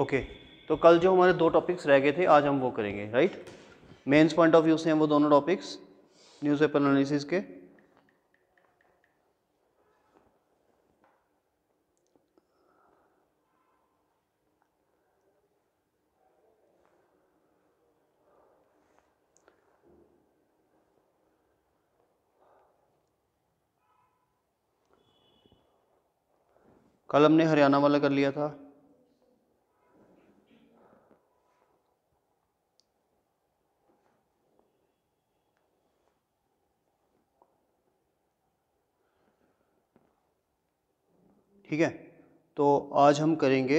Okay तो कल जो हमारे दो टॉपिक्स रह गए थे आज हम वो करेंगे write mains point of view से हैं वो दोनों टॉपिक्स न्यूज पेपर एनालिसिस के कल हमने हरियाणा वाला कर लिया था ठीक है तो आज हम करेंगे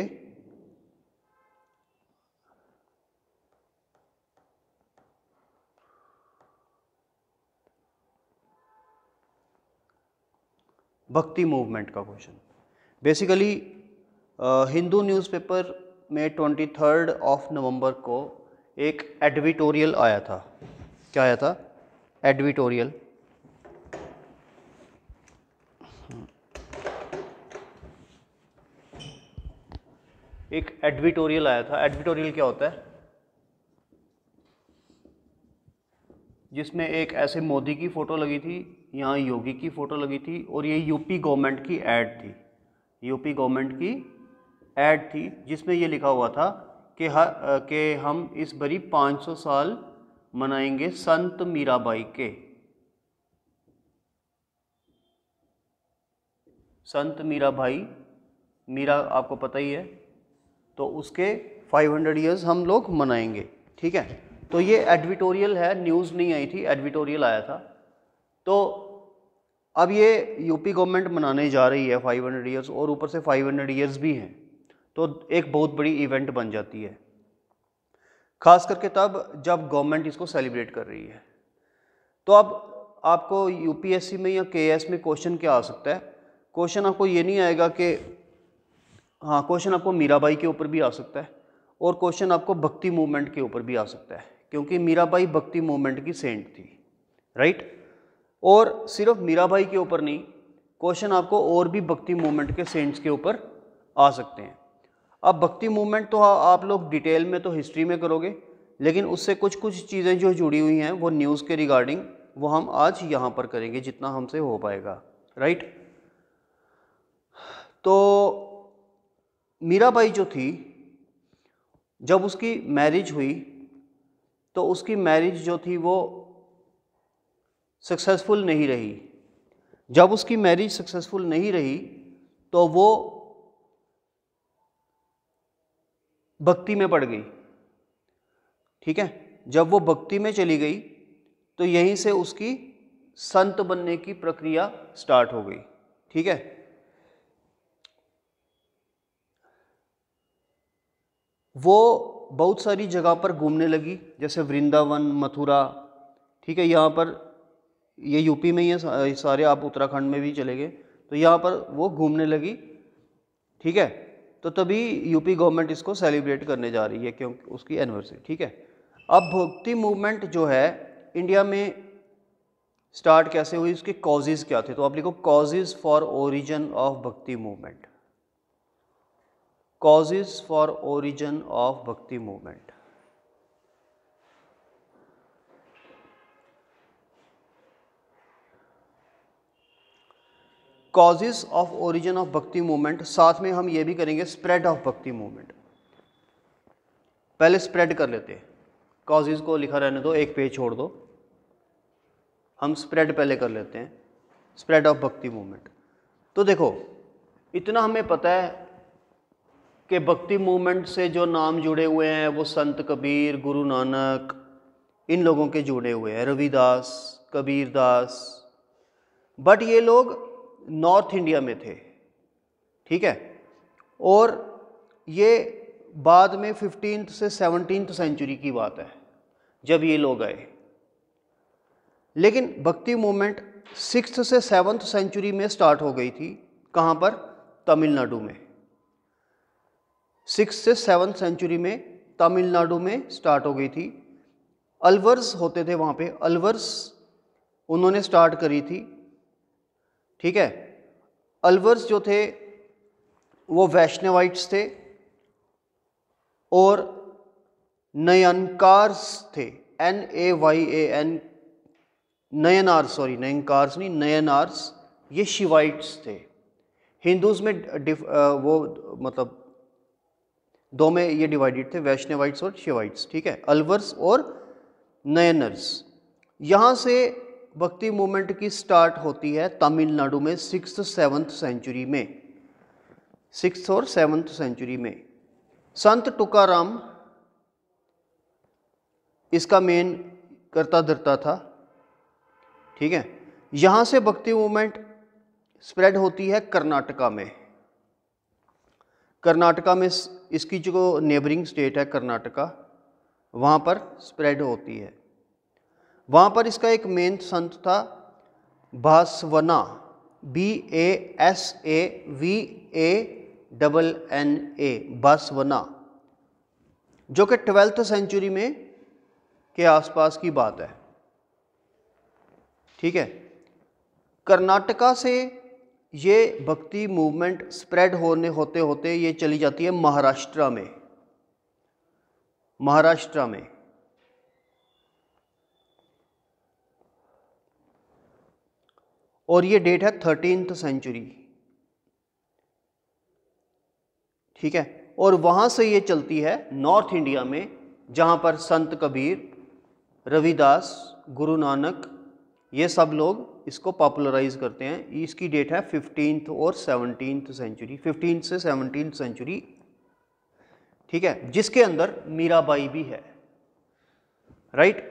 भक्ति मूवमेंट का क्वेश्चन बेसिकली हिंदू न्यूज़पेपर में ट्वेंटी थर्ड ऑफ नवंबर को एक एडविटोरियल आया था क्या आया था एडविटोरियल एक एडविटोरियल आया था एडविटोरियल क्या होता है जिसमें एक ऐसे मोदी की फ़ोटो लगी थी यहाँ योगी की फ़ोटो लगी थी और ये यूपी गवर्नमेंट की एड थी यूपी गवर्नमेंट की एड थी जिसमें ये लिखा हुआ था कि हर के हम इस बरी 500 साल मनाएंगे संत मीराबाई के संत मीराबाई मीरा आपको पता ही है तो उसके 500 ईयर्स हम लोग मनाएंगे ठीक है तो ये एडविटोरियल है न्यूज़ नहीं आई थी एडविटोरियल आया था तो अब ये यूपी गवर्नमेंट मनाने जा रही है 500 ईयर्स और ऊपर से 500 ईयर्स भी हैं तो एक बहुत बड़ी इवेंट बन जाती है खास करके तब जब गवर्नमेंट इसको सेलिब्रेट कर रही है तो अब आपको यूपीएससी में या केएस में क्वेश्चन क्या आ सकता है क्वेश्चन आपको ये नहीं आएगा कि हाँ क्वेश्चन आपको मीराबाई के ऊपर भी आ सकता है और क्वेश्चन आपको भक्ति मूवमेंट के ऊपर भी आ सकता है क्योंकि मीराबाई भक्ति मूवमेंट की सेंट थी राइट और सिर्फ मीराबाई के ऊपर नहीं क्वेश्चन आपको और भी भक्ति मूवमेंट के सेंट्स के ऊपर आ सकते हैं अब भक्ति मूवमेंट तो हाँ, आप लोग डिटेल में तो हिस्ट्री में करोगे लेकिन उससे कुछ कुछ चीज़ें जो जुड़ी हुई हैं वो न्यूज़ के रिगार्डिंग वो हम आज यहाँ पर करेंगे जितना हमसे हो पाएगा राइट तो मीराबाई जो थी जब उसकी मैरिज हुई तो उसकी मैरिज जो थी वो सक्सेसफुल नहीं रही जब उसकी मैरिज सक्सेसफुल नहीं रही तो वो भक्ति में पड़ गई ठीक है जब वो भक्ति में चली गई तो यहीं से उसकी संत बनने की प्रक्रिया स्टार्ट हो गई ठीक है वो बहुत सारी जगह पर घूमने लगी जैसे वृंदावन मथुरा ठीक है यहाँ पर ये यूपी में ही है सारे आप उत्तराखंड में भी चले गए तो यहाँ पर वो घूमने लगी ठीक है तो तभी यूपी गवर्नमेंट इसको सेलिब्रेट करने जा रही है क्योंकि उसकी एनिवर्सरी ठीक है अब भक्ति मूवमेंट जो है इंडिया में स्टार्ट कैसे हुई उसके कॉजेज़ क्या थे तो आप लिखो कॉजेज़ फॉर ओरिजन ऑफ भक्ति movement causes for origin of bhakti movement causes of origin of भक्ति मूवमेंट साथ में हम ये भी करेंगे स्प्रेड ऑफ भक्ति मूवमेंट पहले स्प्रेड कर लेते हैं कॉजेज को लिखा रहने दो एक पेज छोड़ दो हम स्प्रेड पहले कर लेते हैं स्प्रेड ऑफ भक्ति मूवमेंट तो देखो इतना हमें पता है कि भक्ति मूवमेंट से जो नाम जुड़े हुए हैं वो संत कबीर गुरु नानक इन लोगों के जुड़े हुए हैं रविदास कबीरदास बट ये लोग नॉर्थ इंडिया में थे ठीक है और ये बाद में फिफ्टीन से सेवनटीन सेंचुरी की बात है जब ये लोग आए लेकिन भक्ति मूवमेंट सिक्स से सेवन्थ सेंचुरी में स्टार्ट हो गई थी कहाँ पर तमिलनाडु में सिक्स से सेवन सेंचुरी में तमिलनाडु में स्टार्ट हो गई थी अलवर्स होते थे वहाँ पे अलवर्स उन्होंने स्टार्ट करी थी ठीक है अलवर्स जो थे वो वैष्णवाइट्स थे और नयनकार्स थे N A Y A N Nayanar sorry नयनकार्स नहीं नयनार्स ये शिवाइट्स थे हिंदूज में डिफ, आ, वो मतलब दो में ये डिवाइडेड थे वैष्णवाइट्स और शिवाइट्स ठीक है अलवर्स और नयनर्स यहाँ से भक्ति मूवमेंट की स्टार्ट होती है Tamil Nadu six seventh century में सिक्स और सेवन्थ सेंचुरी में संत टुकाराम इसका मेन करता धरता था ठीक है यहाँ से भक्ति मूवमेंट स्प्रेड होती है कर्नाटका में कर्नाटका में इसकी जो नेबरिंग स्टेट है कर्नाटका वहाँ पर स्प्रेड होती है वहाँ पर इसका एक मेन संत था Basavanna B A S A V A double N A Basavanna जो कि ट्वेल्थ सेंचुरी में के आसपास की बात है ठीक है कर्नाटका से ये भक्ति मूवमेंट स्प्रेड होने होते होते ये चली जाती है महाराष्ट्र में महाराष्ट्र में और ये डेट है थर्टीन सेंचुरी ठीक है और वहां से ये चलती है नॉर्थ इंडिया में जहां पर संत कबीर रविदास गुरु नानक ये सब लोग इसको पॉपुलराइज करते हैं इसकी डेट है फिफ्टीन और सेवनटीन सेंचुरी फिफ्टीन से सेवनटीन सेंचुरी ठीक है जिसके अंदर मीराबाई भी है राइट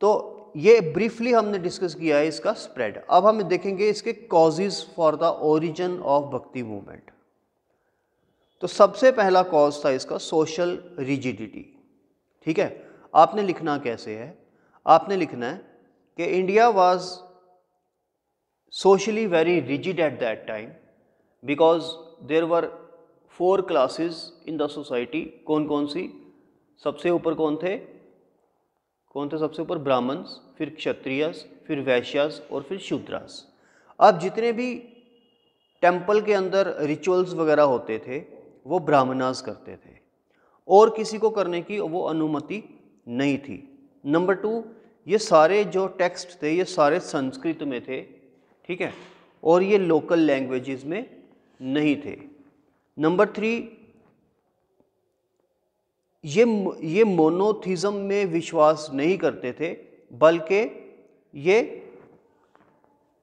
तो ये ब्रीफली हमने डिस्कस किया है इसका स्प्रेड अब हम देखेंगे इसके causes for the origin of भक्ति मूवमेंट तो सबसे पहला कॉज था इसका सोशल रिजिडिटी ठीक है आपने लिखना कैसे है आपने लिखना है कि India was socially very rigid at that time because there were four classes in the society कौन कौन सी सबसे ऊपर कौन थे कौन थे सबसे ऊपर ब्राह्मण्स फिर क्षत्रियस फिर वैश्यस और फिर शूद्रास अब जितने भी टेम्पल के अंदर रिचुअल्स वगैरह होते थे वो ब्राह्मणास करते थे और किसी को करने की वो अनुमति नहीं थी नंबर टू ये सारे जो टेक्स्ट थे ये सारे संस्कृत में थे ठीक है और ये लोकल लैंग्वेजेस में नहीं थे नंबर थ्री ये ये मोनोथिज्म में विश्वास नहीं करते थे बल्कि ये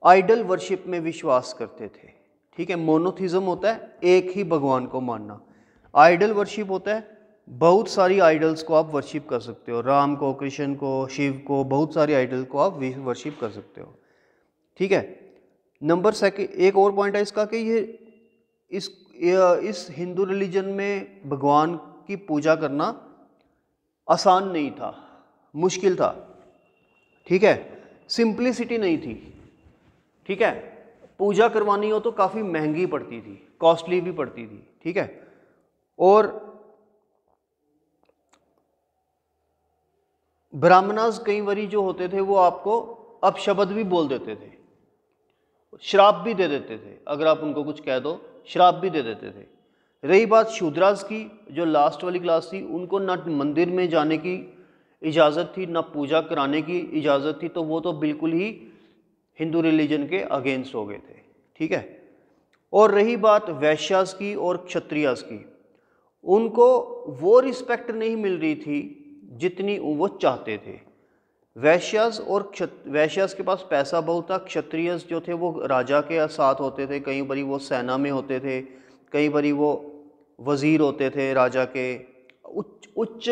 आइडल वर्शिप में विश्वास करते थे ठीक है मोनोथिज्म होता है एक ही भगवान को मानना आइडल वर्शिप होता है बहुत सारी आइडल्स को आप वर्शिप कर सकते हो राम को कृष्ण को शिव को बहुत सारी आइडल को आप वर्शिप कर सकते हो ठीक है नंबर सेकेंड एक और पॉइंट है इसका कि ये इस इस हिंदू रिलीजन में भगवान की पूजा करना आसान नहीं था मुश्किल था ठीक है सिंप्लिसिटी नहीं थी ठीक है पूजा करवानी हो तो काफ़ी महंगी पड़ती थी कॉस्टली भी पड़ती थी ठीक है और ब्राह्मणाज कई वरी जो होते थे वो आपको अपशब्द भी बोल देते थे शराब भी दे देते थे अगर आप उनको कुछ कह दो शराब भी दे देते थे रही बात शूद्रास की जो लास्ट वाली क्लास थी उनको न मंदिर में जाने की इजाज़त थी ना पूजा कराने की इजाज़त थी तो वो तो बिल्कुल ही हिंदू रिलीजन के अगेंस्ट हो गए थे ठीक है और रही बात वैश्यास की और क्षत्रियास की उनको वो रिस्पेक्ट नहीं मिल रही थी जितनी वो चाहते थे वैश्यस और वैश्यस के पास पैसा बहुत था क्षत्रियस जो थे वो राजा के साथ होते थे कई बारी वो सेना में होते थे कई बारी वो वज़ीर होते थे राजा के उच्च उच्च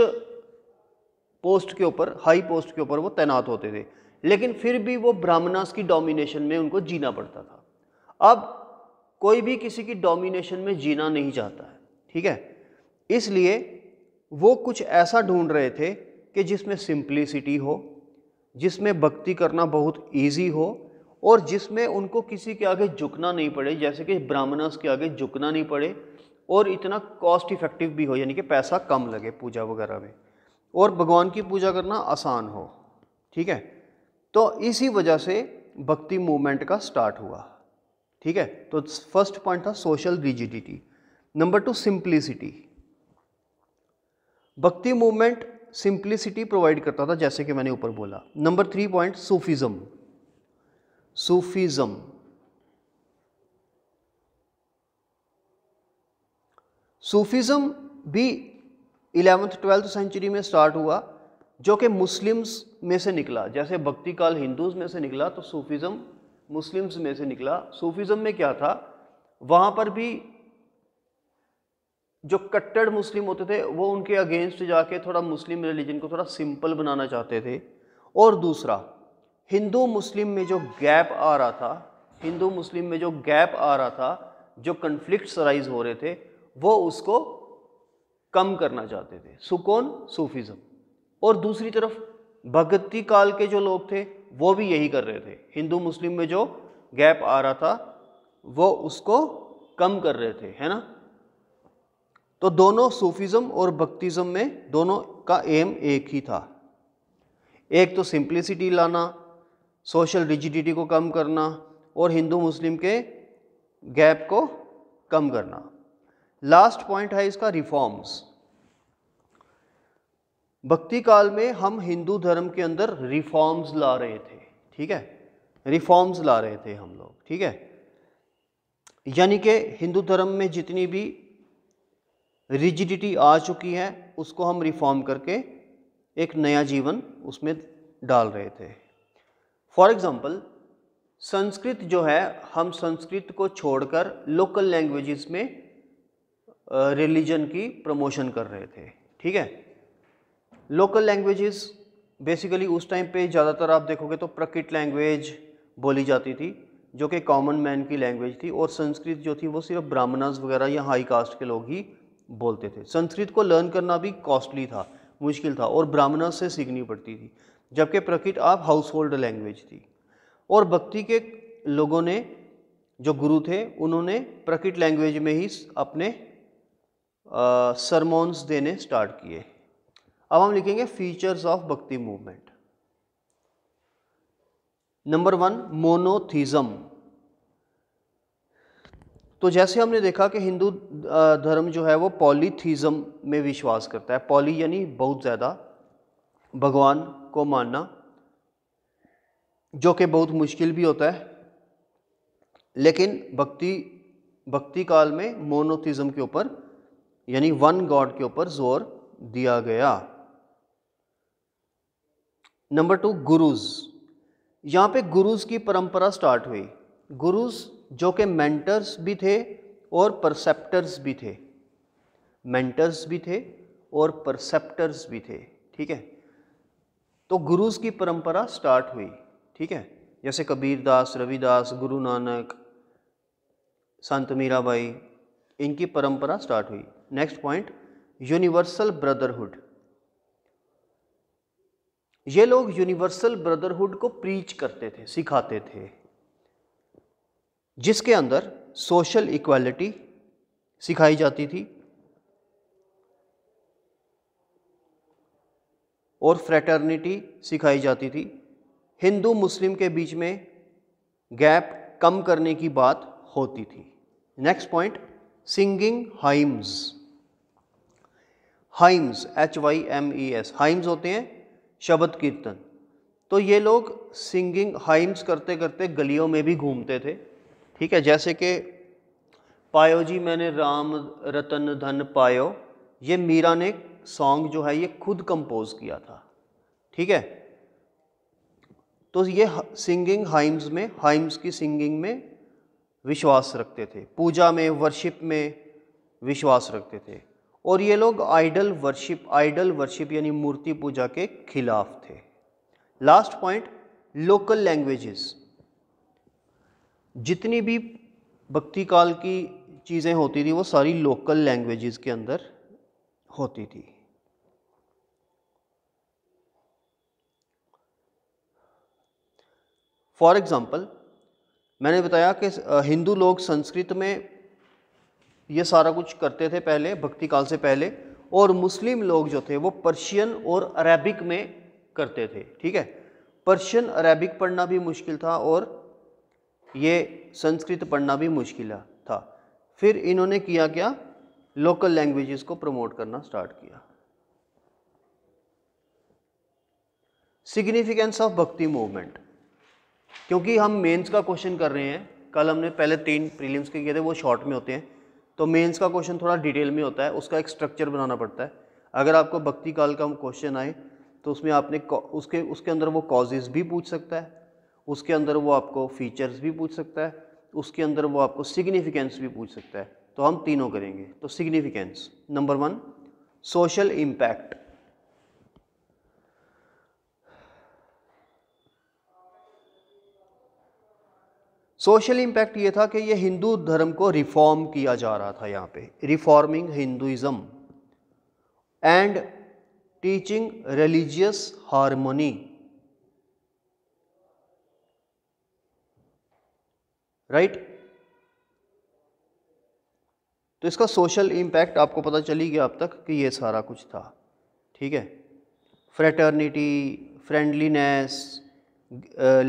पोस्ट के ऊपर हाई पोस्ट के ऊपर वो तैनात होते थे लेकिन फिर भी वो ब्राह्मणास की डोमिनेशन में उनको जीना पड़ता था अब कोई भी किसी की डोमिनेशन में जीना नहीं चाहता है ठीक है इसलिए वो कुछ ऐसा ढूंढ रहे थे कि जिसमें सिंप्लिसिटी हो जिसमें भक्ति करना बहुत ईजी हो और जिसमें उनको किसी के आगे झुकना नहीं पड़े जैसे कि ब्राह्मणस के आगे झुकना नहीं पड़े और इतना कॉस्ट इफेक्टिव भी हो यानी कि पैसा कम लगे पूजा वगैरह में और भगवान की पूजा करना आसान हो ठीक है तो इसी वजह से भक्ति मूवमेंट का स्टार्ट हुआ ठीक है तो फर्स्ट पॉइंट था social rigidity number two simplicity Bhakti movement simplicity provide करता था जैसे कि मैंने ऊपर बोला number three point sufism sufism sufism भी इलेवेंथ ट्वेल्थ सेंचुरी में स्टार्ट हुआ जो कि मुस्लिम्स में से निकला जैसे भक्ति काल हिंदूज में से निकला तो सूफिज्म मुस्लिम्स में से निकला सूफिज्म में क्या था वहां पर भी जो कट्टर मुस्लिम होते थे वो उनके अगेंस्ट जाके थोड़ा मुस्लिम रिलीजन को थोड़ा सिंपल बनाना चाहते थे और दूसरा हिंदू मुस्लिम में जो गैप आ रहा था हिंदू मुस्लिम में जो गैप आ रहा था जो कन्फ्लिक्ट राइज हो रहे थे वो उसको कम करना चाहते थे सुकून सूफिज़म और दूसरी तरफ भगती काल के जो लोग थे वो भी यही कर रहे थे हिंदू मुस्लिम में जो गैप आ रहा था वो उसको कम कर रहे थे है ना तो दोनों सूफिज़म और बक्तिजम में दोनों का एम एक ही था एक तो सिंप्लिसिटी लाना सोशल रिजिडिटी को कम करना और हिंदू मुस्लिम के गैप को कम करना लास्ट पॉइंट है इसका रिफॉर्म्स भक्ति काल में हम हिंदू धर्म के अंदर रिफॉर्म्स ला रहे थे ठीक है रिफॉर्म्स ला रहे थे हम लोग ठीक है यानी कि हिंदू धर्म में जितनी भी रिजिडिटी आ चुकी है उसको हम रिफॉर्म करके एक नया जीवन उसमें डाल रहे थे फॉर एग्ज़ाम्पल संस्कृत जो है हम संस्कृत को छोड़कर लोकल लैंग्वेजेस में रिलीजन की प्रमोशन कर रहे थे ठीक है लोकल लैंग्वेजेस बेसिकली उस टाइम पे ज़्यादातर आप देखोगे तो प्रकृत लैंग्वेज बोली जाती थी जो कि कॉमन मैन की लैंग्वेज थी और संस्कृत जो थी वो सिर्फ ब्राह्मणस वगैरह या हाई कास्ट के लोग ही बोलते थे संस्कृत को लर्न करना भी कॉस्टली था मुश्किल था और ब्राह्मणा से सीखनी पड़ती थी जबकि प्रकृत आप हाउस होल्ड लैंग्वेज थी और भक्ति के लोगों ने जो गुरु थे उन्होंने प्रकृत लैंग्वेज में ही अपने सरमोन्स देने स्टार्ट किए अब हम लिखेंगे फीचर्स ऑफ भक्ति मूवमेंट नंबर वन मोनोथीज़म तो जैसे हमने देखा कि हिंदू धर्म जो है वो पॉलीथीज़म में विश्वास करता है पॉली यानी बहुत ज़्यादा भगवान को मानना जो कि बहुत मुश्किल भी होता है लेकिन भक्ति भक्ति काल में मोनोथिज़म के ऊपर यानी वन गॉड के ऊपर जोर दिया गया नंबर टू गुरुज यहाँ पे गुरुज की परंपरा स्टार्ट हुई गुरुज जो कि मेंटर्स भी थे और परसेप्टर्स भी थे मेंटर्स भी थे और परसेप्टर्स भी थे ठीक है तो गुरुज की परंपरा स्टार्ट हुई ठीक है जैसे कबीरदास रविदास गुरु नानक संत मीराबाई इनकी परंपरा स्टार्ट हुई नेक्स्ट पॉइंट यूनिवर्सल ब्रदरहुड ये लोग यूनिवर्सल ब्रदरहुड को प्रीच करते थे सिखाते थे जिसके अंदर सोशल इक्वालिटी सिखाई जाती थी और फ्रेटर्निटी सिखाई जाती थी हिंदू मुस्लिम के बीच में गैप कम करने की बात होती थी next point singing hymns hymns H Y M E S hymns होते हैं शब्द कीर्तन तो ये लोग सिंगिंग हाइम्स करते करते गलियों में भी घूमते थे ठीक है जैसे कि पायो जी मैंने राम रतन धन पायो ये मीरा ने सॉन्ग जो है ये खुद कंपोज किया था ठीक है तो ये सिंगिंग हाइम्स में हाइम्स की सिंगिंग में विश्वास रखते थे पूजा में वर्शिप में विश्वास रखते थे और ये लोग आइडल वर्शिप आइडल वर्शिप यानी मूर्ति पूजा के खिलाफ थे लास्ट पॉइंट लोकल लैंग्वेजेस जितनी भी भक्ति काल की चीज़ें होती थी वो सारी लोकल लैंग्वेजेस के अंदर होती थी फॉर एग्ज़ाम्पल मैंने बताया कि हिंदू लोग संस्कृत में ये सारा कुछ करते थे पहले भक्ति काल से पहले और मुस्लिम लोग जो थे वो पर्शियन और अरेबिक में करते थे ठीक है पर्शियन अरेबिक पढ़ना भी मुश्किल था और ये संस्कृत पढ़ना भी मुश्किल था फिर इन्होंने किया क्या लोकल लैंग्वेजेस को प्रमोट करना स्टार्ट किया सिग्निफिकेंस ऑफ भक्ति मूवमेंट क्योंकि हम मेंस का क्वेश्चन कर रहे हैं कल हमने पहले तीन प्रीलिम्स के किए थे वो शॉर्ट में होते हैं तो मेंस का क्वेश्चन थोड़ा डिटेल में होता है उसका एक स्ट्रक्चर बनाना पड़ता है अगर आपको भक्ति काल का क्वेश्चन आए तो उसमें आपने उसके उसके अंदर वो कॉजेज़ भी पूछ सकता है उसके अंदर वो आपको फीचर्स भी पूछ सकता है उसके अंदर वो आपको सिग्निफिकेंस भी पूछ सकता है तो हम तीनों करेंगे तो significance number one social impact social impact ये था कि ये हिंदू धर्म को रिफॉर्म किया जा रहा था यहाँ पे reforming Hinduism and teaching religious harmony right तो इसका सोशल इम्पैक्ट आपको पता चली गया अब तक कि ये सारा कुछ था ठीक है fraternity friendliness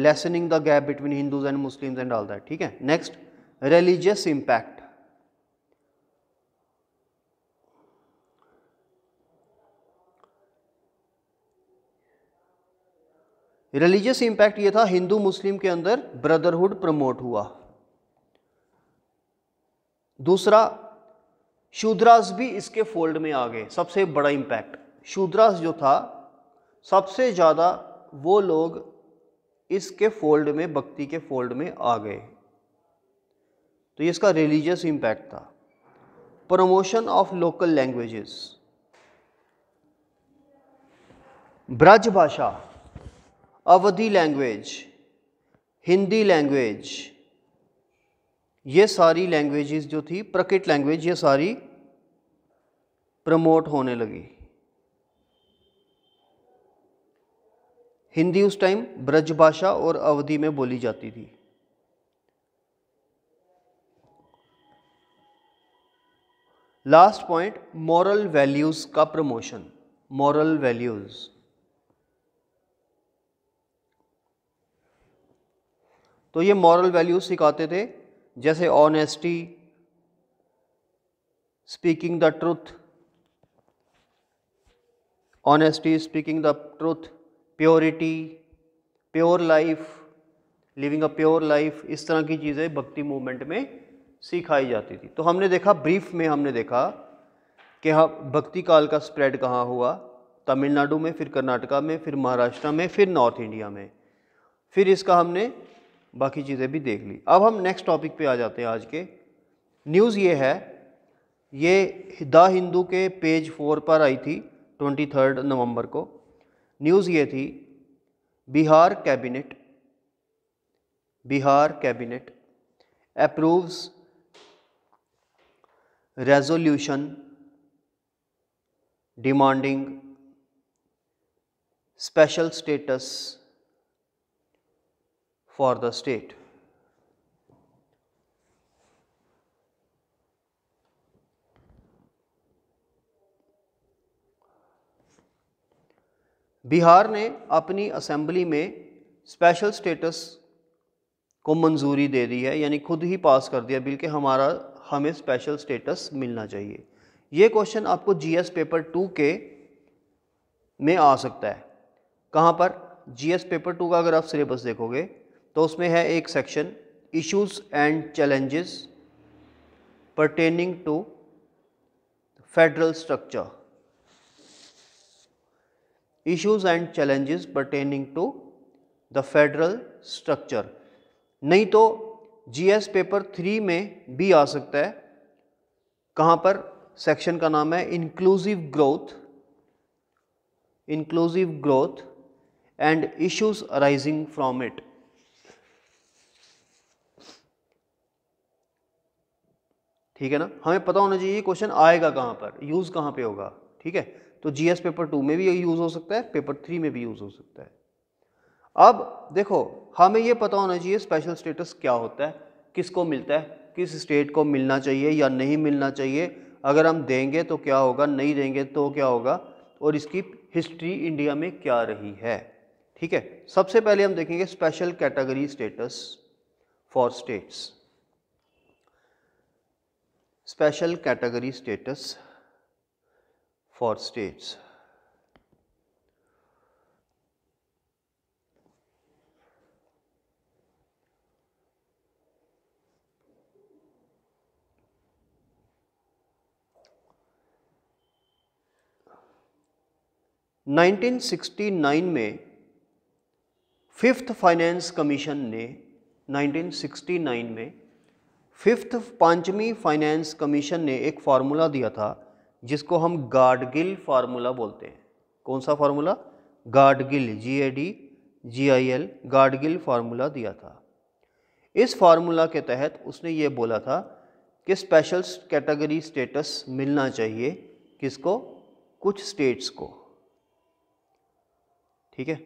lessening the gap between Hindus and Muslims and all that ठीक है next religious impact religious impact ये था हिंदू मुस्लिम के अंदर ब्रदरहुड प्रमोट हुआ दूसरा शूद्रास भी इसके फोल्ड में आ गए सबसे बड़ा इम्पैक्ट शूद्रास जो था सबसे ज़्यादा वो लोग इसके फोल्ड में भक्ति के फोल्ड में आ गए तो ये इसका रिलीजियस इम्पैक्ट था promotion of local languages Braj Bhasha Awadhi language Hindi language ये सारी लैंग्वेजेस जो थी प्रकिट लैंग्वेज ये सारी प्रमोट होने लगी हिंदी उस टाइम ब्रज भाषा और अवधि में बोली जाती थी लास्ट पॉइंट मॉरल वैल्यूज़ का प्रमोशन मॉरल वैल्यूज़ तो ये मॉरल वैल्यूज़ सिखाते थे जैसे honesty speaking the truth honesty speaking the truth purity pure life living a pure life इस तरह की चीज़ें भक्ति मूवमेंट में सिखाई जाती थी तो हमने देखा ब्रीफ में हमने देखा कि हाँ भक्ति काल का स्प्रेड कहाँ हुआ तमिलनाडु में फिर कर्नाटका में फिर महाराष्ट्र में फिर नॉर्थ इंडिया में फिर इसका हमने बाकी चीज़ें भी देख ली अब हम नेक्स्ट टॉपिक पे आ जाते हैं आज के न्यूज़ ये है ये द हिंदू के पेज फोर पर आई थी ट्वेंटी थर्ड नवम्बर को न्यूज़ ये थी Bihar cabinet Bihar cabinet approves resolution demanding special status for the state. Bihar ने अपनी असेंबली में स्पेशल स्टेटस को मंजूरी दे दी है यानी खुद ही पास कर दिया बिल के हमारा हमें स्पेशल स्टेटस मिलना चाहिए ये क्वेश्चन आपको जीएस पेपर टू के में आ सकता है कहाँ पर जीएस पेपर टू का अगर आप सिलेबस देखोगे तो उसमें है एक section issues and challenges pertaining to federal structure issues and challenges pertaining to the federal structure नहीं तो जीएस पेपर थ्री में भी आ सकता है कहाँ पर सेक्शन का नाम है inclusive growth inclusive growth and issues arising from it ठीक है ना हमें पता होना चाहिए क्वेश्चन आएगा कहाँ पर यूज़ कहाँ पे होगा ठीक है तो जीएस पेपर टू में भी यूज़ हो सकता है पेपर थ्री में भी यूज़ हो सकता है अब देखो हमें ये पता होना चाहिए स्पेशल स्टेटस क्या होता है किसको मिलता है किस स्टेट को मिलना चाहिए या नहीं मिलना चाहिए अगर हम देंगे तो क्या होगा नहीं देंगे तो क्या होगा और इसकी हिस्ट्री इंडिया में क्या रही है ठीक है सबसे पहले हम देखेंगे special category status for states special category status for states nineteen sixty nine में फिफ्थ फाइनेंस कमीशन ने नाइनटीन सिक्सटी नाइन में फिफ्थ पांचवी फाइनेंस कमीशन ने एक फार्मूला दिया था जिसको हम गार्डगिल फार्मूला बोलते हैं कौन सा formula Gadgil G A D G I L Gadgil formula दिया था इस फार्मूला के तहत उसने ये बोला था कि स्पेशल कैटेगरी स्टेटस मिलना चाहिए किसको कुछ स्टेट्स को ठीक है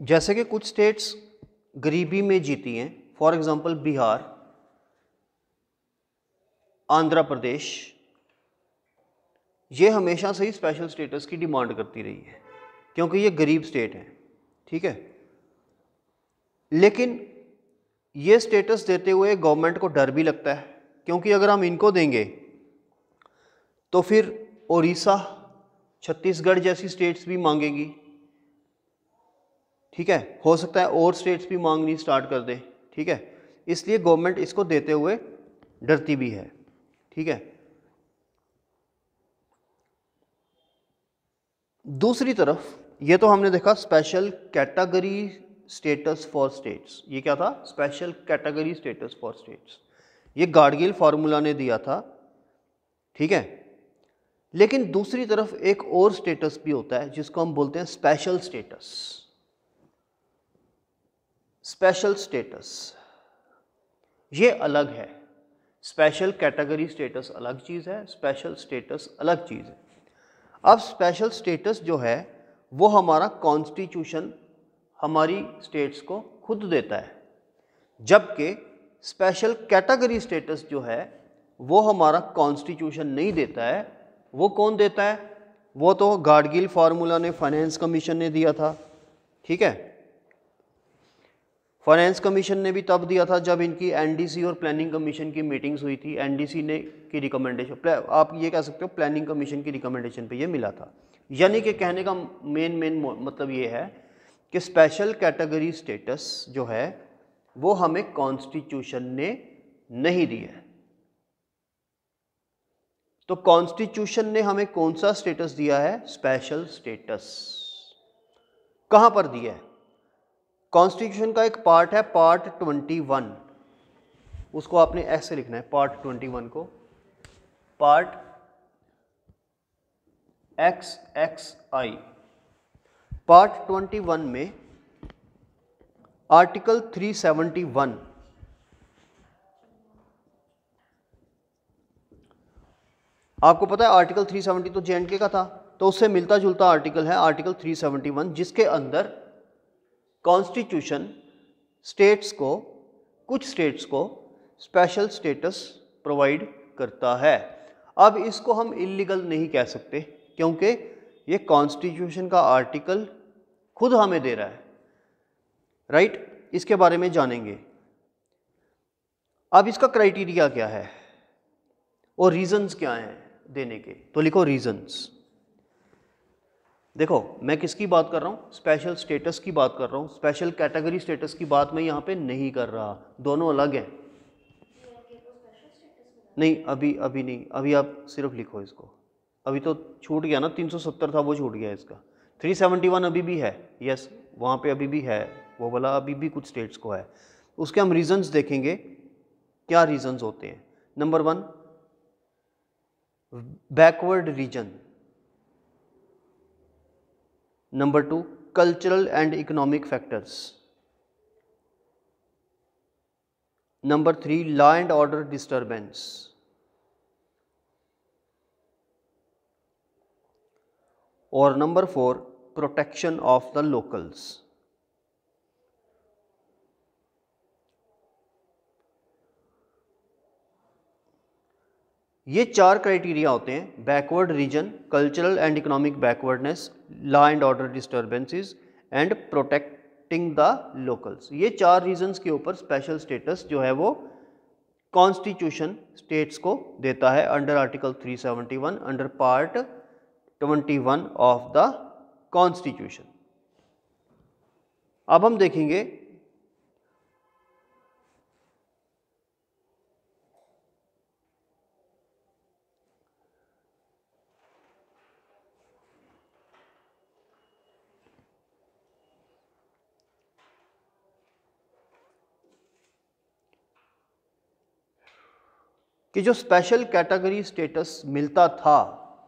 जैसे कि कुछ स्टेट्स गरीबी में जीती हैं फॉर एग्ज़ाम्पल बिहार आंध्र प्रदेश ये हमेशा से ही स्पेशल स्टेटस की डिमांड करती रही है क्योंकि ये गरीब स्टेट है ठीक है लेकिन ये स्टेटस देते हुए गवर्नमेंट को डर भी लगता है क्योंकि अगर हम इनको देंगे तो फिर ओडिशा छत्तीसगढ़ जैसी स्टेट्स भी मांगेंगी ठीक है हो सकता है और स्टेट्स भी मांगनी स्टार्ट कर दें ठीक है इसलिए गवर्नमेंट इसको देते हुए डरती भी है ठीक है दूसरी तरफ ये तो हमने देखा special category status for states ये क्या था special category status for states ये गाडगिल फार्मूला ने दिया था ठीक है लेकिन दूसरी तरफ एक और स्टेटस भी होता है जिसको हम बोलते हैं स्पेशल स्टेटस स्पेशल स्टेटस ये अलग है स्पेशल कैटेगरी स्टेटस अलग चीज़ है स्पेशल स्टेटस अलग चीज़ है अब स्पेशल स्टेटस जो है वो हमारा कॉन्स्टिट्यूशन हमारी स्टेट्स को खुद देता है जबकि स्पेशल कैटेगरी स्टेटस जो है वो हमारा कॉन्स्टिट्यूशन नहीं देता है वो कौन देता है वो तो गाडगिल फार्मूला ने फाइनेंस कमीशन ने दिया था ठीक है फाइनेंस कमीशन ने भी तब दिया था जब इनकी एनडीसी और प्लानिंग कमीशन की मीटिंग्स हुई थी एनडीसी ने की रिकमेंडेशन आप ये कह सकते हो प्लानिंग कमीशन की रिकमेंडेशन पे ये मिला था यानी कि कहने का मेन मेन मतलब ये है कि स्पेशल कैटेगरी स्टेटस जो है वो हमें कॉन्स्टिट्यूशन ने नहीं दिया है तो कॉन्स्टिट्यूशन ने हमें कौन सा स्टेटस दिया है स्पेशल स्टेटस कहां पर दिया है कॉन्स्टिट्यूशन का एक पार्ट है पार्ट ट्वेंटी वन उसको आपने ऐसे लिखना है पार्ट ट्वेंटी वन को part X X I part twenty one में आर्टिकल थ्री सेवेंटी वन आपको पता है आर्टिकल 370 तो जे का था तो उससे मिलता जुलता आर्टिकल है आर्टिकल 371 जिसके अंदर कॉन्स्टिट्यूशन स्टेट्स को कुछ स्टेट्स को स्पेशल स्टेटस प्रोवाइड करता है अब इसको हम इलीगल नहीं कह सकते क्योंकि ये कॉन्स्टिट्यूशन का आर्टिकल खुद हमें दे रहा है राइट right? इसके बारे में जानेंगे अब इसका क्राइटेरिया क्या है और रीजंस क्या हैं देने के तो लिखो रीजंस देखो मैं किसकी बात कर रहा हूँ स्पेशल स्टेटस की बात कर रहा हूँ स्पेशल कैटेगरी स्टेटस की बात मैं यहाँ पे नहीं कर रहा दोनों अलग हैं नहीं अभी अभी नहीं अभी आप सिर्फ लिखो इसको अभी तो छूट गया ना 370 था वो छूट गया इसका 371 अभी भी है यस वहाँ पे अभी भी है वो वाला अभी भी कुछ स्टेट्स को है उसके हम रीज़न्स देखेंगे क्या रीज़न्स होते हैं number one backward region Number 2 cultural and economic factors. Number 3 law and order disturbance. Or number 4 protection of the locals. ये चार क्राइटेरिया होते हैं backward region cultural and economic backwardness law and order disturbances and protecting the locals ये चार reasons के ऊपर special status जो है वो कॉन्स्टिट्यूशन स्टेट्स को देता है under article 371 under part 21 of the constitution अब हम देखेंगे कि जो स्पेशल कैटेगरी स्टेटस मिलता था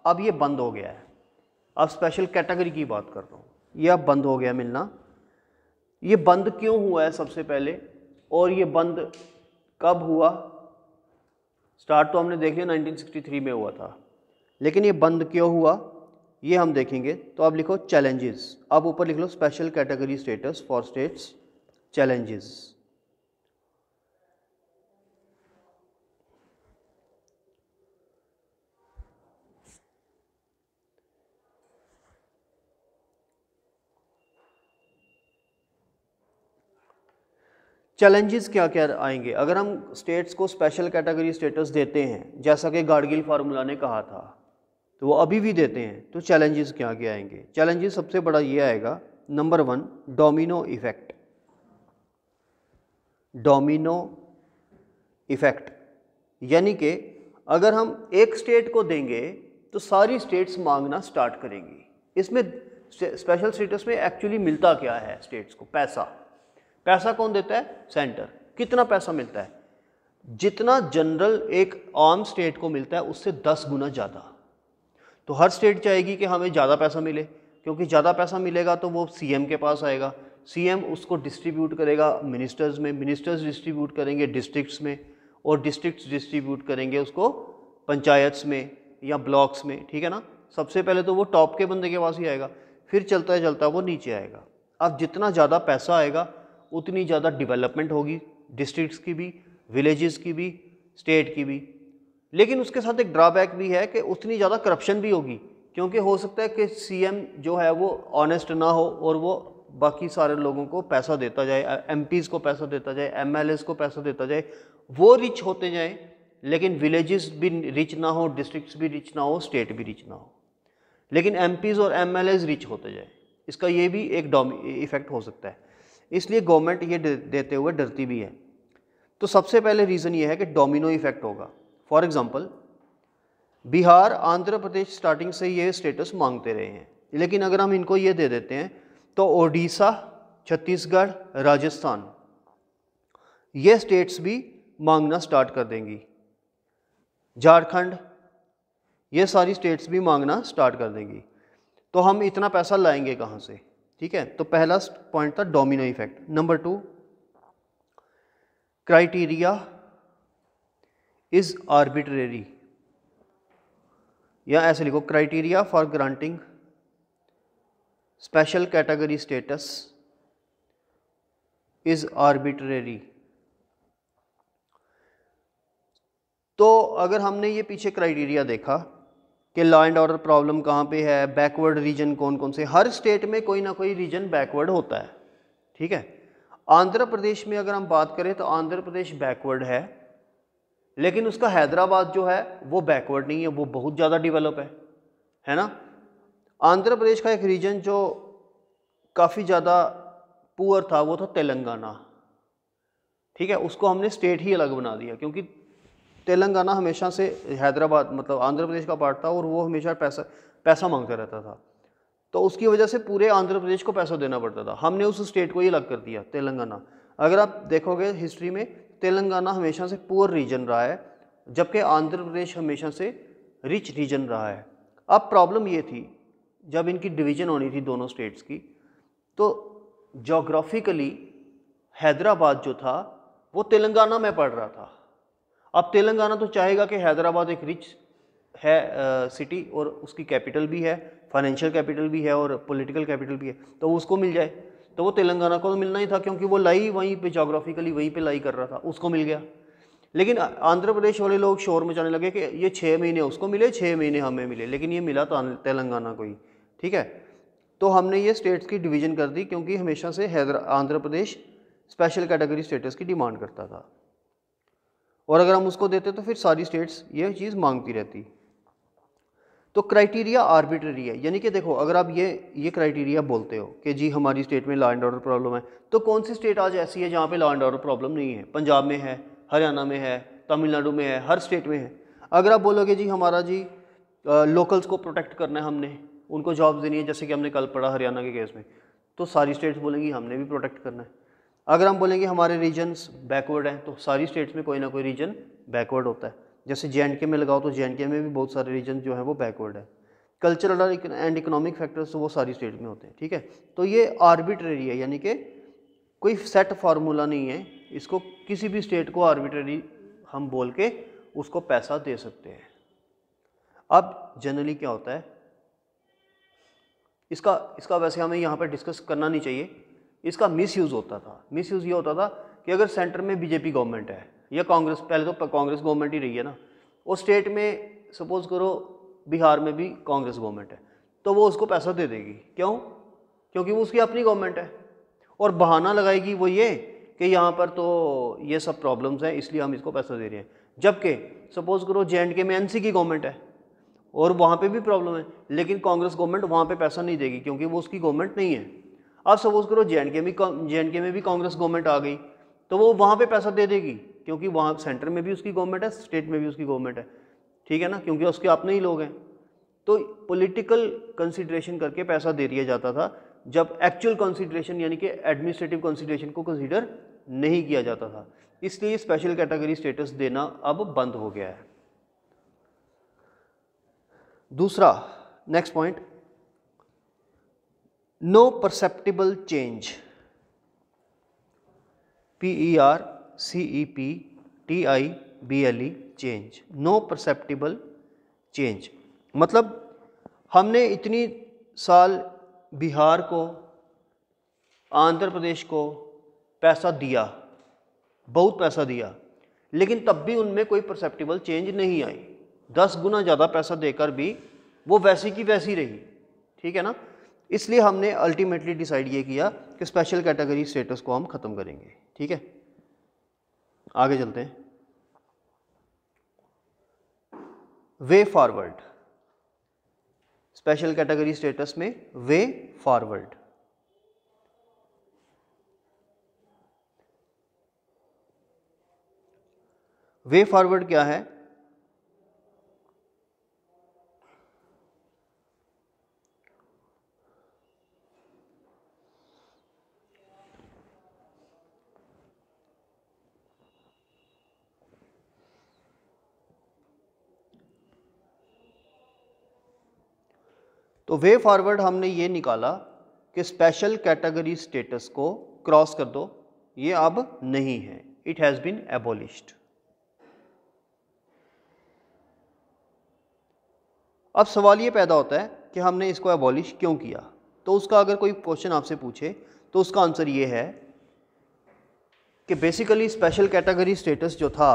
अब ये बंद हो गया है अब स्पेशल कैटेगरी की बात कर रहा हूँ ये अब बंद हो गया मिलना ये बंद क्यों हुआ है सबसे पहले और ये बंद कब हुआ स्टार्ट तो हमने देख लिया 1963 में हुआ था लेकिन ये बंद क्यों हुआ ये हम देखेंगे तो अब लिखो चैलेंजेस अब ऊपर लिख लो special category status for states challenges challenges क्या क्या आएंगे अगर हम स्टेट्स को स्पेशल कैटेगरी स्टेटस देते हैं जैसा कि गाडगिल फार्मूला ने कहा था तो वो अभी भी देते हैं तो चैलेंजेस क्या क्या आएंगे चैलेंजेस सबसे बड़ा ये आएगा number one domino effect domino effect यानी कि अगर हम एक स्टेट को देंगे तो सारी स्टेट्स मांगना स्टार्ट करेंगी इसमें स्पेशल स्टेटस में एक्चुअली मिलता क्या है स्टेट्स को पैसा पैसा कौन देता है सेंटर कितना पैसा मिलता है जितना जनरल एक आम स्टेट को मिलता है उससे दस गुना ज़्यादा तो हर स्टेट चाहेगी कि हमें ज़्यादा पैसा मिले क्योंकि ज़्यादा पैसा मिलेगा तो वो सीएम के पास आएगा सीएम उसको डिस्ट्रीब्यूट करेगा मिनिस्टर्स में मिनिस्टर्स डिस्ट्रीब्यूट करेंगे डिस्ट्रिक्ट्स में और डिस्ट्रिक्ट डिस्ट्रीब्यूट करेंगे उसको पंचायत्स में या ब्लॉक्स में ठीक है ना सबसे पहले तो वो टॉप के बंदे के पास ही आएगा फिर चलता चलता वो नीचे आएगा अब जितना ज़्यादा पैसा आएगा उतनी ज़्यादा डेवलपमेंट होगी डिस्ट्रिक्ट्स की भी विलेजेस की भी स्टेट की भी लेकिन उसके साथ एक ड्रॉबैक भी है कि उतनी ज़्यादा करप्शन भी होगी क्योंकि हो सकता है कि सीएम जो है वो ऑनेस्ट ना हो और वो बाकी सारे लोगों को पैसा देता जाए एम को पैसा देता जाए एम को पैसा देता जाए वो रिच होते जाए लेकिन विलेजेस भी रिच ना हो डिस्ट्रिक्ट्स भी रिच ना हो स्टेट भी रिच ना हो लेकिन एम और एम रिच होते जाए इसका ये भी एक डॉमी इफ़ेक्ट हो सकता है इसलिए गवर्नमेंट ये देते हुए डरती भी है तो सबसे पहले रीज़न ये है कि डोमिनो इफेक्ट होगा for example Bihar Andhra Pradesh starting से ये स्टेटस मांगते रहे हैं लेकिन अगर हम इनको ये दे देते हैं तो ओडिशा छत्तीसगढ़ राजस्थान ये स्टेट्स भी मांगना स्टार्ट कर देंगी झारखंड ये सारी स्टेट्स भी मांगना स्टार्ट कर देंगी तो हम इतना पैसा लाएंगे कहाँ से ठीक है तो पहला पॉइंट था domino effect number two criteria is arbitrary या ऐसे लिखो criteria for granting special category status is arbitrary तो अगर हमने ये पीछे क्राइटेरिया देखा कि लॉ एंड ऑर्डर प्रॉब्लम कहाँ पे है बैकवर्ड रीजन कौन कौन से हर स्टेट में कोई ना कोई रीजन बैकवर्ड होता है ठीक है आंध्र प्रदेश में अगर हम बात करें तो आंध्र प्रदेश बैकवर्ड है लेकिन उसका हैदराबाद जो है वो बैकवर्ड नहीं है वो बहुत ज़्यादा डिवेलप है है ना आंध्र प्रदेश का एक रीजन जो काफ़ी ज़्यादा पुअर था वो था तेलंगाना ठीक है उसको हमने स्टेट ही अलग बना दिया क्योंकि तेलंगाना हमेशा से हैदराबाद मतलब आंध्र प्रदेश का पार्ट था और वो हमेशा पैसा पैसा मांगता रहता था तो उसकी वजह से पूरे आंध्र प्रदेश को पैसा देना पड़ता था हमने उस स्टेट को ही अलग कर दिया तेलंगाना अगर आप देखोगे हिस्ट्री में तेलंगाना हमेशा से पुअर रीजन रहा है जबकि आंध्र प्रदेश हमेशा से रिच रीजन रहा है अब प्रॉब्लम ये थी जब इनकी डिवीजन होनी थी दोनों स्टेट्स की तो जोग्राफिकली हैदराबाद जो था वो तेलंगाना में पड़ रहा था अब तेलंगाना तो चाहेगा कि हैदराबाद एक रिच है सिटी और उसकी कैपिटल भी है फाइनेंशियल कैपिटल भी है और पॉलिटिकल कैपिटल भी है तो उसको मिल जाए तो वो तेलंगाना को तो मिलना ही था क्योंकि वो लाई वहीं पे जोग्राफिकली वहीं पे लाई कर रहा था उसको मिल गया लेकिन आंध्र प्रदेश वाले लोग शोर मचाने लगे कि ये छः महीने उसको मिले छः महीने हमें मिले लेकिन ये मिला तेलंगाना को ही ठीक है तो हमने ये स्टेट्स की डिवीजन कर दी क्योंकि हमेशा से हैदरा Andhra Pradesh special category status की डिमांड करता था और अगर हम उसको देते तो फिर सारी स्टेट्स ये चीज़ मांगती रहती तो क्राइटेरिया आर्बिट्ररी है यानी कि देखो अगर आप ये ये क्राइटेरिया बोलते हो कि जी हमारी स्टेट में लॉ एंड ऑर्डर प्रॉब्लम है तो कौन सी स्टेट आज ऐसी है जहाँ पे लॉ एंड ऑर्डर प्रॉब्लम नहीं है पंजाब में है हरियाणा में है तमिलनाडु में है हर स्टेट में है अगर आप बोलोगे जी हमारा जी लोकल्स को प्रोटेक्ट करना है हमने उनको जॉब देनी है जैसे कि हमने कल पढ़ा हरियाणा के केस में तो सारी स्टेट्स बोलेंगी हमने भी प्रोटेक्ट करना है अगर हम बोलेंगे हमारे रीजन्स बैकवर्ड हैं तो सारी स्टेट्स में कोई ना कोई रीजन बैकवर्ड होता है जैसे जे एंड के में लगाओ तो जे एंड के में भी बहुत सारे रीजन जो है वो बैकवर्ड है कल्चरल एंड इकोनॉमिक फैक्टर्स वो सारी स्टेट में होते हैं ठीक है तो ये आर्बिट्रेरी है यानी कि कोई सेट फार्मूला नहीं है इसको किसी भी स्टेट को आर्बिट्रेरी हम बोल के उसको पैसा दे सकते हैं अब जनरली क्या होता है इसका इसका वैसे हमें यहाँ पर डिस्कस करना नहीं चाहिए इसका मिसयूज़ होता था मिसयूज़ ये होता था कि अगर सेंटर में बीजेपी गवर्नमेंट है या कांग्रेस पहले तो कांग्रेस गवर्नमेंट ही रही है ना और स्टेट में सपोज करो बिहार में भी कांग्रेस गवर्नमेंट है तो वो उसको पैसा दे देगी क्यों क्योंकि वो उसकी अपनी गवर्नमेंट है और बहाना लगाएगी वो ये कि यहाँ पर तो ये सब प्रॉब्लम्स हैं इसलिए हम इसको पैसा दे रहे हैं जबकि सपोज करो जे एंड के में एनसी की गवर्नमेंट है और वहाँ पे भी प्रॉब्लम है लेकिन कांग्रेस गवर्नमेंट वहाँ पे पैसा नहीं देगी क्योंकि वो उसकी गवर्नमेंट नहीं है अब सपोज करो जे के में जे के में भी कांग्रेस गवर्नमेंट आ गई तो वो वहाँ पे पैसा दे देगी क्योंकि वहाँ सेंटर में भी उसकी गवर्नमेंट है स्टेट में भी उसकी गवर्नमेंट है ठीक है ना क्योंकि उसके अपने ही लोग हैं तो पोलिटिकल कंसिड्रेशन करके पैसा दे दिया जाता था जब एक्चुअल कंसिड्रेशन यानी कि एडमिनिस्ट्रेटिव कंसिड्रेशन को कंसिडर नहीं किया जाता था इसलिए स्पेशल कैटेगरी स्टेटस देना अब बंद हो गया है दूसरा next point no perceptible change p e r c e p t i b l e change no perceptible change मतलब हमने इतनी साल बिहार को आंध्र प्रदेश को पैसा दिया बहुत पैसा दिया लेकिन तब भी उनमें कोई परसेप्टिबल चेंज नहीं आई दस गुना ज़्यादा पैसा देकर भी वो वैसी की वैसी रही ठीक है ना इसलिए हमने अल्टीमेटली डिसाइड ये किया कि स्पेशल कैटेगरी स्टेटस को हम ख़त्म करेंगे ठीक है आगे चलते हैं way forward special category status में वे फॉरवर्ड वे फॉरवर्ड क्या है तो वे फॉरवर्ड हमने ये निकाला कि स्पेशल कैटेगरी स्टेटस को क्रॉस कर दो ये अब नहीं है इट हैज़ बीन एबोलिश्ड अब सवाल ये पैदा होता है कि हमने इसको एबॉलिश क्यों किया तो उसका अगर कोई क्वेश्चन आपसे पूछे तो उसका आंसर ये है कि बेसिकली स्पेशल कैटेगरी स्टेटस जो था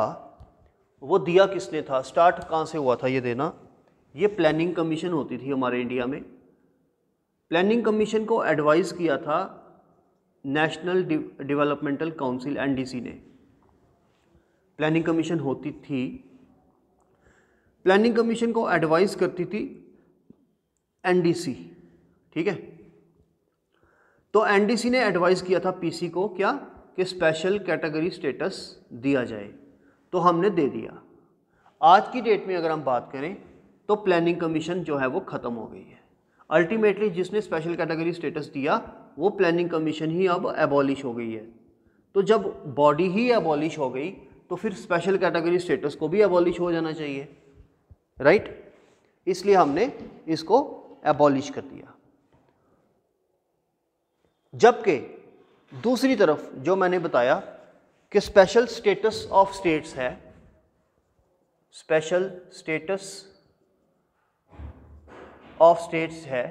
वो दिया किसने था स्टार्ट कहाँ से हुआ था ये देना ये प्लानिंग कमीशन होती थी हमारे इंडिया में प्लानिंग कमीशन को एडवाइस किया था नेशनल डेवलपमेंटल काउंसिल एनडीसी ने प्लानिंग कमीशन होती थी प्लानिंग कमीशन को एडवाइस करती थी एनडीसी ठीक है तो एनडीसी ने एडवाइस किया था पीसी को क्या कि स्पेशल कैटेगरी स्टेटस दिया जाए तो हमने दे दिया आज की डेट में अगर हम बात करें तो प्लानिंग कमीशन जो है वो ख़त्म हो गई है अल्टीमेटली जिसने स्पेशल कैटेगरी स्टेटस दिया वो प्लानिंग कमीशन ही अब एबॉलिश हो गई है तो जब बॉडी ही एबॉलिश हो गई तो फिर स्पेशल कैटेगरी स्टेटस को भी एबॉलिश हो जाना चाहिए राइट right? इसलिए हमने इसको एबॉलिश कर दिया जबकि दूसरी तरफ जो मैंने बताया कि स्पेशल स्टेटस ऑफ स्टेट्स है स्पेशल स्टेटस ऑफ स्टेट्स है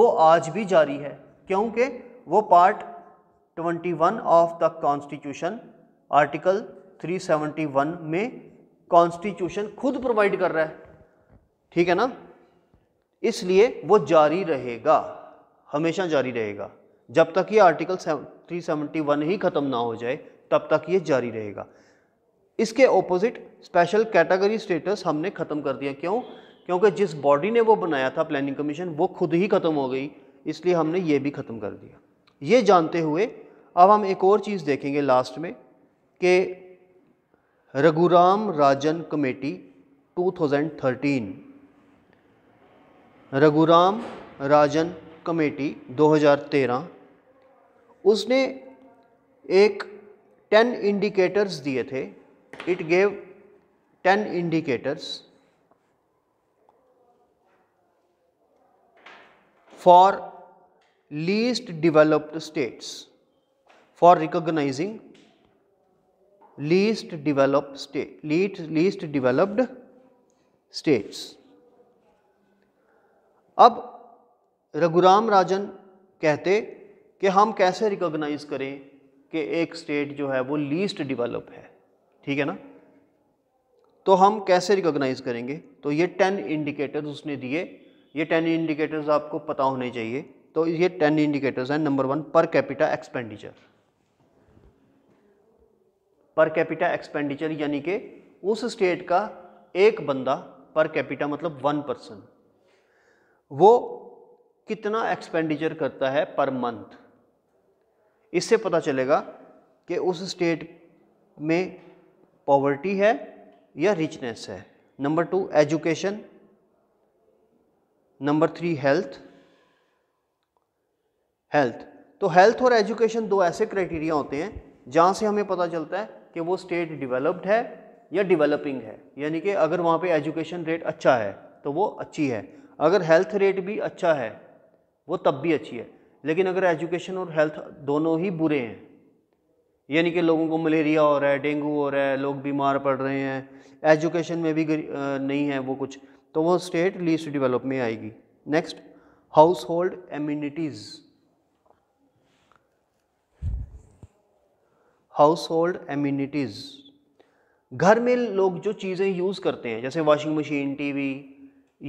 वो आज भी जारी है क्योंकि वो part 21 of the constitution article 371 में कॉन्स्टिट्यूशन खुद प्रोवाइड कर रहा है ठीक है ना इसलिए वो जारी रहेगा हमेशा जारी रहेगा जब तक ये आर्टिकल 371 ही ख़त्म ना हो जाए तब तक ये जारी रहेगा इसके ऑपोजिट स्पेशल कैटेगरी स्टेटस हमने ख़त्म कर दिया क्यों क्योंकि जिस बॉडी ने वो बनाया था प्लानिंग कमीशन वो खुद ही ख़त्म हो गई इसलिए हमने ये भी ख़त्म कर दिया ये जानते हुए अब हम एक और चीज़ देखेंगे लास्ट में कि रघुराम राजन कमेटी 2013 रघुराम राजन कमेटी 2013 उसने एक 10 इंडिकेटर्स दिए थे it gave 10 indicators for least developed states for recognizing least developed state least, least developed states ab raghuram rajan kehte ki hum kaise recognize kare ki ek state jo hai wo least developed hai theek hai na तो हम कैसे recognise करेंगे तो ये ten indicators उसने दिए ये ten indicators आपको पता होने चाहिए तो ये टेन इंडिकेटर्स हैं number one per capita expenditure per capita expenditure यानी कि उस स्टेट का एक बंदा पर कैपिटा मतलब वन पर्सन वो कितना एक्सपेंडिचर करता है पर मंथ इससे पता चलेगा कि उस स्टेट में पॉवर्टी है या रिचनेस है number two education number three health health तो हेल्थ और एजुकेशन दो ऐसे क्राइटेरिया होते हैं जहाँ से हमें पता चलता है कि वो स्टेट डेवलप्ड है या डेवलपिंग है यानी कि अगर वहाँ पे एजुकेशन रेट अच्छा है तो वो अच्छी है अगर हेल्थ रेट भी अच्छा है वो तब भी अच्छी है लेकिन अगर एजुकेशन और हेल्थ दोनों ही बुरे हैं यानी कि लोगों को मलेरिया हो रहा है डेंगू हो रहा है लोग बीमार पड़ रहे हैं एजुकेशन में भी नहीं है वो कुछ तो वो स्टेट लीस्ट डेवलप में आएगी next household amenities household amenities घर में लोग जो चीज़ें यूज़ करते हैं जैसे वॉशिंग मशीन टीवी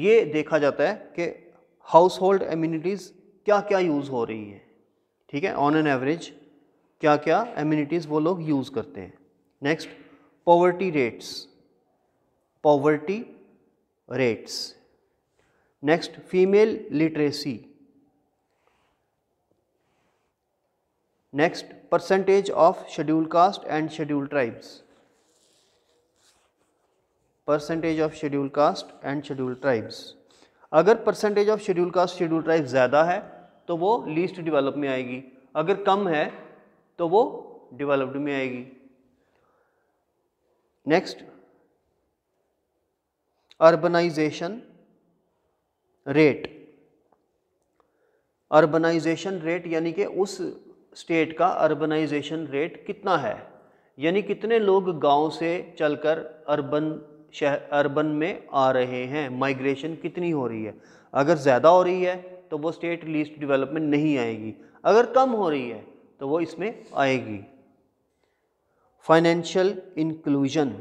ये देखा जाता है कि हाउस होल्ड एम्यूनिटीज़ क्या क्या यूज़ हो रही है ठीक है ऑन एन एवरेज क्या क्या एम्यूनिटीज़ वो लोग यूज़ करते हैं next poverty rates poverty rates. Next, female literacy. Next, percentage of scheduled caste and scheduled tribes. Percentage of scheduled caste and scheduled tribes अगर percentage of scheduled caste scheduled tribe ज़्यादा है तो वो least develop में आएगी अगर कम है तो वो डेवलप्ड में आएगी next urbanisation rate urbanisation rate यानी कि उस स्टेट का अर्बनाइजेशन रेट कितना है यानी कितने लोग गांव से चलकर अर्बन शहर अर्बन में आ रहे हैं माइग्रेशन कितनी हो रही है अगर ज़्यादा हो रही है तो वो स्टेट लीस्ट डेवलपमेंट नहीं आएगी अगर कम हो रही है तो वो इसमें आएगी financial inclusion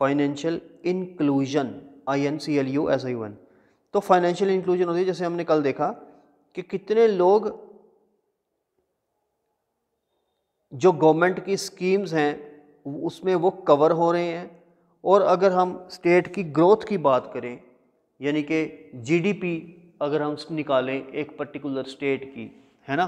financial inclusion I N C L U S I one तो फाइनेंशियल इंक्लूजन होती है जैसे हमने कल देखा कि कितने लोग जो गवर्नमेंट की स्कीम्स हैं उसमें वो कवर हो रहे हैं और अगर हम स्टेट की ग्रोथ की बात करें यानी कि जीडीपी अगर हम निकालें एक पर्टिकुलर स्टेट की है ना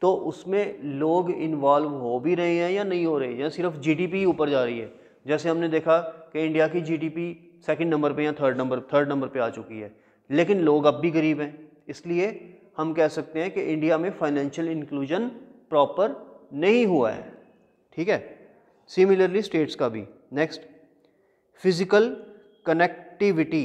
तो उसमें लोग इन्वॉल्व हो भी रहे हैं या नहीं हो रहे हैं या सिर्फ जीडीपी ऊपर जा रही है जैसे हमने देखा कि इंडिया की जीडीपी सेकेंड नंबर पे या थर्ड नंबर थर्ड नंबर पे आ चुकी है लेकिन लोग अब भी गरीब हैं इसलिए हम कह सकते हैं कि इंडिया में फाइनेंशियल इंक्लूजन प्रॉपर नहीं हुआ है ठीक है सिमिलरली स्टेट्स का भी next physical connectivity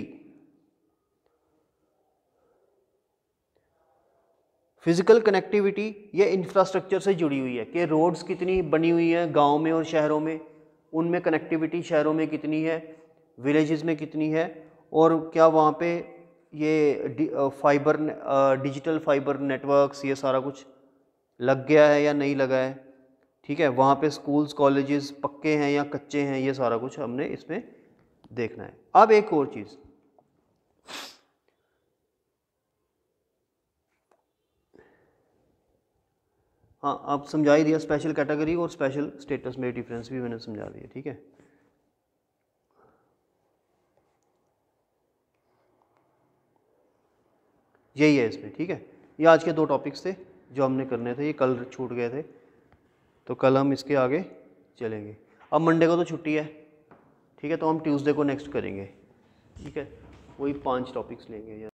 physical connectivity ये इंफ्रास्ट्रक्चर से जुड़ी हुई है कि रोड्स कितनी बनी हुई हैं गांव में और शहरों में उनमें कनेक्टिविटी शहरों में कितनी है विलेजेस में कितनी है और क्या वहाँ पे ये डि, फाइबर डिजिटल फाइबर नेटवर्क्स ये सारा कुछ लग गया है या नहीं लगा है ठीक है वहाँ पे स्कूल्स कॉलेजेस पक्के हैं या कच्चे हैं ये सारा कुछ हमने इसमें देखना है अब एक और चीज़ हाँ आप समझा ही दिया स्पेशल कैटेगरी और स्पेशल स्टेटस में डिफरेंस भी मैंने समझा दिया ठीक है यही है इसमें ठीक है ये आज के दो टॉपिक्स थे जो हमने करने थे ये कल छूट गए थे तो कल हम इसके आगे चलेंगे अब मंडे को तो छुट्टी है ठीक है तो हम ट्यूसडे को नेक्स्ट करेंगे ठीक है वही पांच टॉपिक्स लेंगे